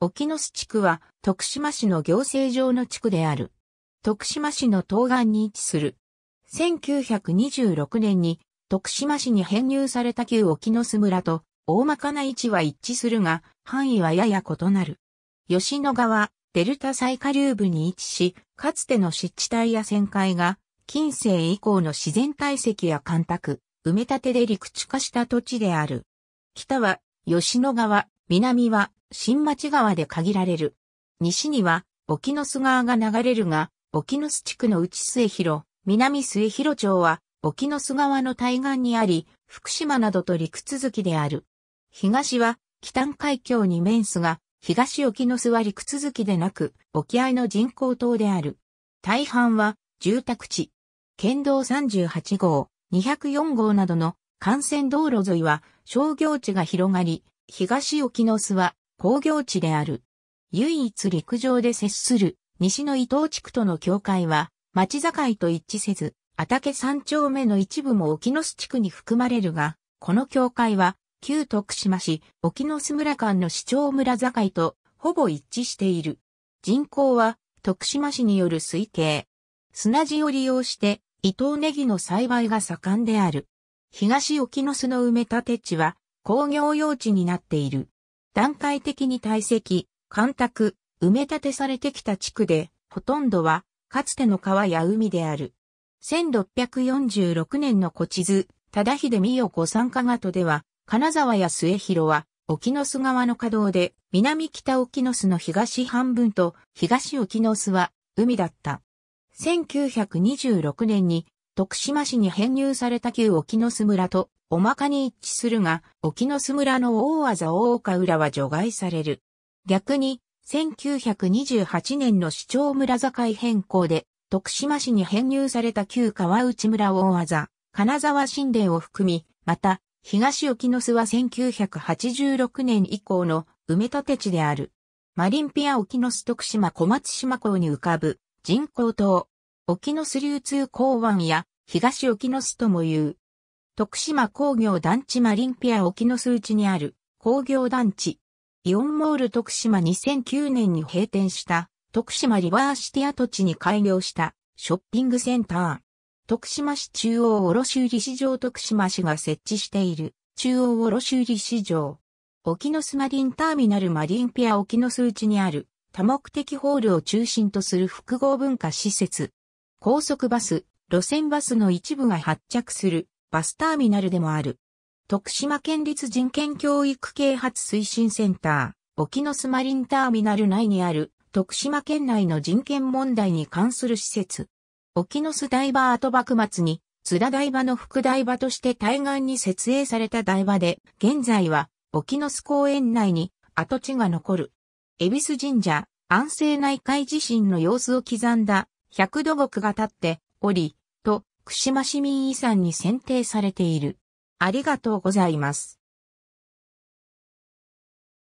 沖野巣地区は徳島市の行政上の地区である。徳島市の東岸に位置する。1926年に徳島市に編入された旧沖野巣村と大まかな位置は一致するが、範囲はやや異なる。吉野川、デルタ最下流部に位置し、かつての湿地帯や旋回が、近世以降の自然体積や干拓、埋め立てで陸地化した土地である。北は、吉野川、南は、新町川で限られる。西には、沖ノ巣川が流れるが、沖ノ巣地区の内末広、南末広町は、沖ノ巣川の対岸にあり、福島などと陸続きである。東は、北海峡に面すが、東沖ノ巣は陸続きでなく、沖合の人工島である。大半は、住宅地。県道38号、204号などの幹線道路沿いは商業地が広がり、東沖ノ巣は工業地である。唯一陸上で接する西の伊東地区との境界は町境と一致せず、畑三丁目の一部も沖野巣地区に含まれるが、この境界は旧徳島市沖野巣村間の市長村境とほぼ一致している。人口は徳島市による推計。砂地を利用して伊東ネギの栽培が盛んである。東沖野巣の埋め立て地は工業用地になっている。段階的に堆積、干拓、埋め立てされてきた地区で、ほとんどは、かつての川や海である。1646年の古地図、忠秀美代子参加型では、金沢や末広は、沖の巣川の稼働で、南北沖の巣の東半分と、東沖の巣は、海だった。1926年に、徳島市に編入された旧沖の巣村と、おまかに一致するが、沖ノ巣村の大技大岡浦は除外される。逆に、1928年の市長村境変更で、徳島市に編入された旧川内村大技、金沢神殿を含み、また、東沖の巣は1986年以降の埋め立て地である。マリンピア沖の巣徳島小松島港に浮かぶ人工島。沖の巣流通港湾や東沖の巣ともいう徳島工業団地マリンピア沖の数値にある工業団地。イオンモール徳島2009年に閉店した徳島リバーシティ跡地に開業したショッピングセンター。徳島市中央卸売市場徳島市が設置している中央卸売市場。沖のスマリンターミナルマリンピア沖の数値にある多目的ホールを中心とする複合文化施設。高速バス、路線バスの一部が発着するバスターミナルでもある。徳島県立人権教育啓発推進センター、沖ノスマリンターミナル内にある、徳島県内の人権問題に関する施設。沖ノス台場跡幕末に、津田台場の副台場として対岸に設営された台場で、現在は、沖ノス公園内に跡地が残る。恵比寿神社、安政内海地震の様子を刻んだ、百度獄が立っており、福島市民遺産に選定されている。ありがとうございます。